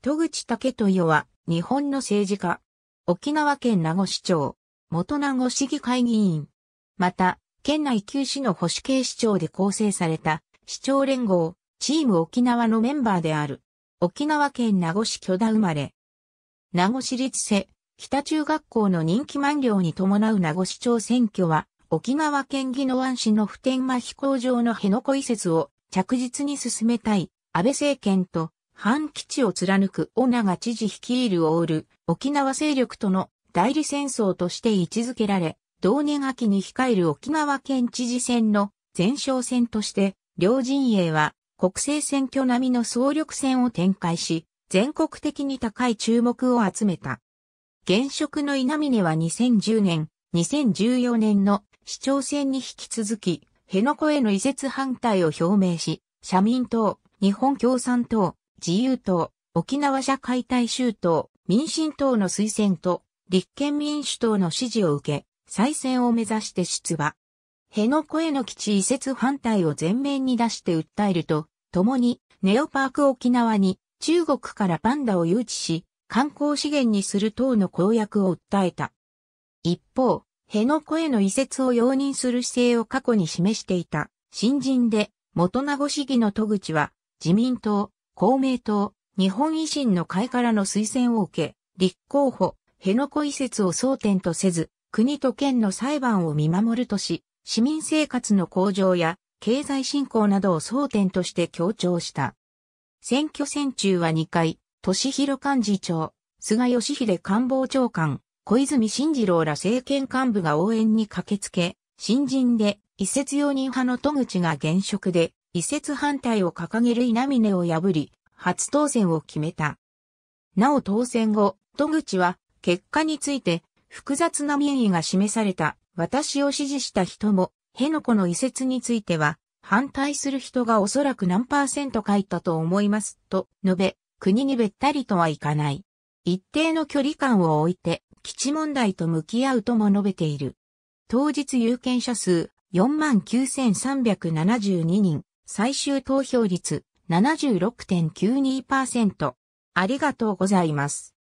戸口武豊は、日本の政治家。沖縄県名護市長。元名護市議会議員。また、県内九市の保守系市長で構成された、市長連合、チーム沖縄のメンバーである。沖縄県名護市巨田生まれ。名護市立瀬、北中学校の人気満了に伴う名護市長選挙は、沖縄県宜野湾市の普天間飛行場の辺野古移設を着実に進めたい安倍政権と反基地を貫くナ長知事率いるオール、沖縄勢力との代理戦争として位置づけられ、同年秋に控える沖縄県知事選の前哨戦として、両陣営は国政選挙並みの総力戦を展開し、全国的に高い注目を集めた。現職の稲峰は2010年、2014年の市長選に引き続き、辺野古への移設反対を表明し、社民党、日本共産党、自由党、沖縄社会大衆党、民進党の推薦と、立憲民主党の支持を受け、再選を目指して出馬。辺野古への基地移設反対を前面に出して訴えると、共に、ネオパーク沖縄に、中国からパンダを誘致し、観光資源にする等の公約を訴えた。一方、辺野古への移設を容認する姿勢を過去に示していた、新人で、元名護市議の戸口は、自民党、公明党、日本維新の会からの推薦を受け、立候補、辺野古移設を争点とせず、国と県の裁判を見守るとし、市民生活の向上や経済振興などを争点として強調した。選挙戦中は2回、敏弘幹事長、菅義偉官房長官、小泉進次郎ら政権幹部が応援に駆けつけ、新人で移説容認派の戸口が現職で、移設反対を掲げる稲峰を破り、初当選を決めた。なお当選後、戸口は結果について複雑な民意が示された私を支持した人も、辺野古の移設については反対する人がおそらく何パーセント書いたと思いますと述べ、国にべったりとはいかない。一定の距離感を置いて基地問題と向き合うとも述べている。当日有権者数49,372人、最終投票率76.92%。ありがとうございます。